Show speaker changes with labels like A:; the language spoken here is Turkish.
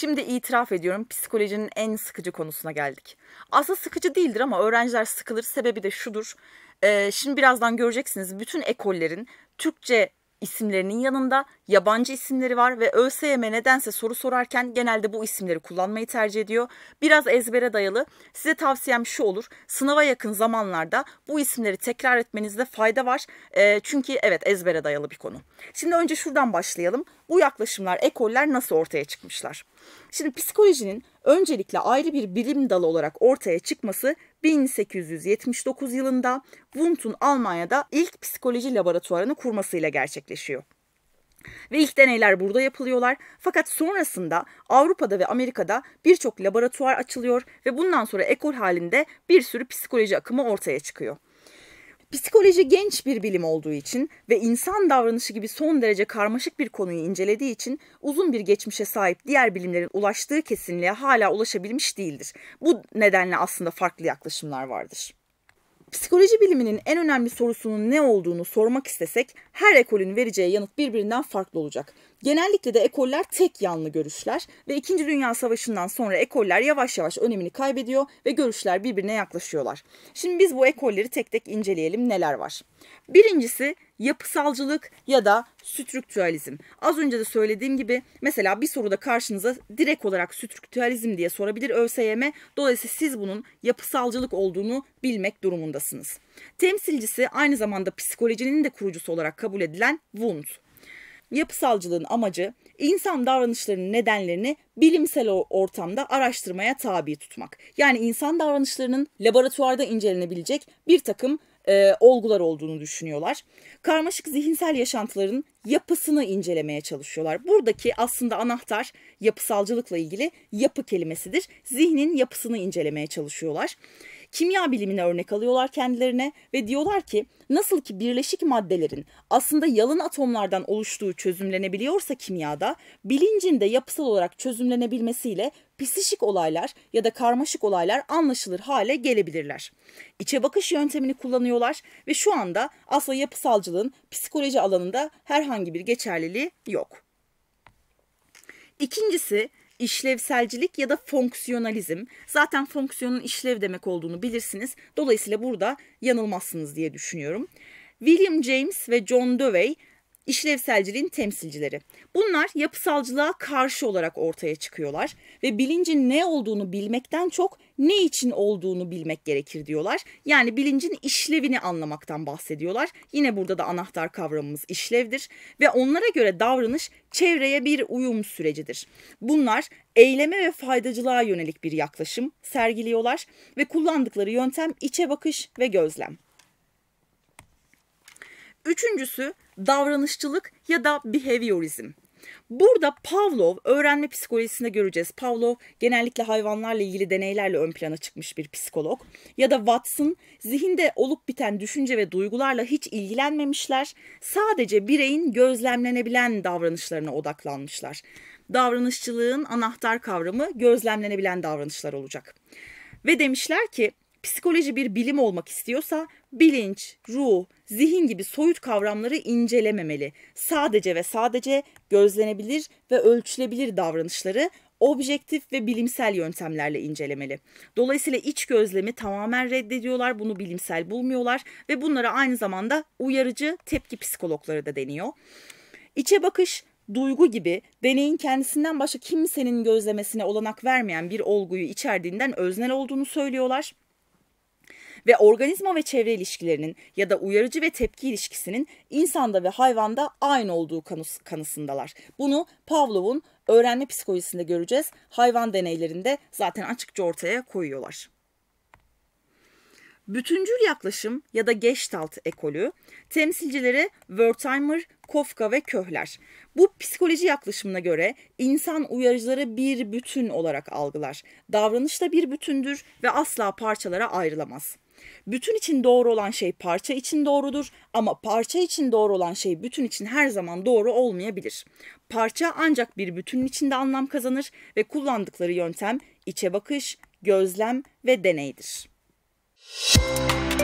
A: Şimdi itiraf ediyorum psikolojinin en sıkıcı konusuna geldik. Aslında sıkıcı değildir ama öğrenciler sıkılır. Sebebi de şudur. Ee, şimdi birazdan göreceksiniz bütün ekollerin Türkçe isimlerinin yanında yabancı isimleri var ve ÖSYM nedense soru sorarken genelde bu isimleri kullanmayı tercih ediyor. Biraz ezbere dayalı. Size tavsiyem şu olur. Sınava yakın zamanlarda bu isimleri tekrar etmenizde fayda var. E, çünkü evet ezbere dayalı bir konu. Şimdi önce şuradan başlayalım. Bu yaklaşımlar, ekoller nasıl ortaya çıkmışlar? Şimdi psikolojinin öncelikle ayrı bir bilim dalı olarak ortaya çıkması 1879 yılında Wundt'un Almanya'da ilk psikoloji laboratuvarını kurmasıyla gerçekleşiyor. Ve ilk deneyler burada yapılıyorlar. Fakat sonrasında Avrupa'da ve Amerika'da birçok laboratuvar açılıyor ve bundan sonra ekol halinde bir sürü psikoloji akımı ortaya çıkıyor. Psikoloji genç bir bilim olduğu için ve insan davranışı gibi son derece karmaşık bir konuyu incelediği için uzun bir geçmişe sahip diğer bilimlerin ulaştığı kesinliğe hala ulaşabilmiş değildir. Bu nedenle aslında farklı yaklaşımlar vardır. Psikoloji biliminin en önemli sorusunun ne olduğunu sormak istesek her ekolün vereceği yanıt birbirinden farklı olacak. Genellikle de ekoller tek yanlı görüşler ve 2. Dünya Savaşı'ndan sonra ekoller yavaş yavaş önemini kaybediyor ve görüşler birbirine yaklaşıyorlar. Şimdi biz bu ekolleri tek tek inceleyelim neler var. Birincisi yapısalcılık ya da strüktüralizm. Az önce de söylediğim gibi mesela bir soruda karşınıza direkt olarak strüktüralizm diye sorabilir ÖSYM. Dolayısıyla siz bunun yapısalcılık olduğunu bilmek durumundasınız. Temsilcisi aynı zamanda psikolojinin de kurucusu olarak kabul edilen Wundt. Yapısalcılığın amacı insan davranışlarının nedenlerini bilimsel ortamda araştırmaya tabi tutmak. Yani insan davranışlarının laboratuvarda incelenebilecek bir takım e, olgular olduğunu düşünüyorlar. Karmaşık zihinsel yaşantıların yapısını incelemeye çalışıyorlar. Buradaki aslında anahtar yapısalcılıkla ilgili yapı kelimesidir. Zihnin yapısını incelemeye çalışıyorlar. Kimya bilimine örnek alıyorlar kendilerine ve diyorlar ki nasıl ki birleşik maddelerin aslında yalın atomlardan oluştuğu çözümlenebiliyorsa kimyada bilincin de yapısal olarak çözümlenebilmesiyle pisişik olaylar ya da karmaşık olaylar anlaşılır hale gelebilirler. İçe bakış yöntemini kullanıyorlar ve şu anda asla yapısalcılığın psikoloji alanında herhangi bir geçerliliği yok. İkincisi işlevselcilik ya da fonksiyonalizm. Zaten fonksiyonun işlev demek olduğunu bilirsiniz. Dolayısıyla burada yanılmazsınız diye düşünüyorum. William James ve John Dewey işlevselciliğin temsilcileri. Bunlar yapısalcılığa karşı olarak ortaya çıkıyorlar ve bilincin ne olduğunu bilmekten çok ne için olduğunu bilmek gerekir diyorlar. Yani bilincin işlevini anlamaktan bahsediyorlar. Yine burada da anahtar kavramımız işlevdir ve onlara göre davranış çevreye bir uyum sürecidir. Bunlar eyleme ve faydacılığa yönelik bir yaklaşım sergiliyorlar ve kullandıkları yöntem içe bakış ve gözlem. Üçüncüsü davranışçılık ya da behaviorizm. Burada Pavlov öğrenme psikolojisinde göreceğiz. Pavlov genellikle hayvanlarla ilgili deneylerle ön plana çıkmış bir psikolog. Ya da Watson zihinde olup biten düşünce ve duygularla hiç ilgilenmemişler. Sadece bireyin gözlemlenebilen davranışlarına odaklanmışlar. Davranışçılığın anahtar kavramı gözlemlenebilen davranışlar olacak. Ve demişler ki psikoloji bir bilim olmak istiyorsa bilinç, ruh, zihin gibi soyut kavramları incelememeli. Sadece ve sadece gözlenebilir ve ölçülebilir davranışları objektif ve bilimsel yöntemlerle incelemeli. Dolayısıyla iç gözlemi tamamen reddediyorlar, bunu bilimsel bulmuyorlar ve bunlara aynı zamanda uyarıcı tepki psikologları da deniyor. İçe bakış duygu gibi deneyin kendisinden başka kimsenin gözlemesine olanak vermeyen bir olguyu içerdiğinden öznel olduğunu söylüyorlar ve organizma ve çevre ilişkilerinin ya da uyarıcı ve tepki ilişkisinin insanda ve hayvanda aynı olduğu kanısındalar. Bunu Pavlov'un öğrenme psikolojisinde göreceğiz. Hayvan deneylerinde zaten açıkça ortaya koyuyorlar. Bütüncül yaklaşım ya da Gestalt ekolü temsilcileri Wertheimer, Kafka ve Köhler. Bu psikoloji yaklaşımına göre insan uyarıcıları bir bütün olarak algılar. Davranışta bir bütündür ve asla parçalara ayrılamaz. Bütün için doğru olan şey parça için doğrudur ama parça için doğru olan şey bütün için her zaman doğru olmayabilir. Parça ancak bir bütünün içinde anlam kazanır ve kullandıkları yöntem içe bakış, gözlem ve deneydir. Müzik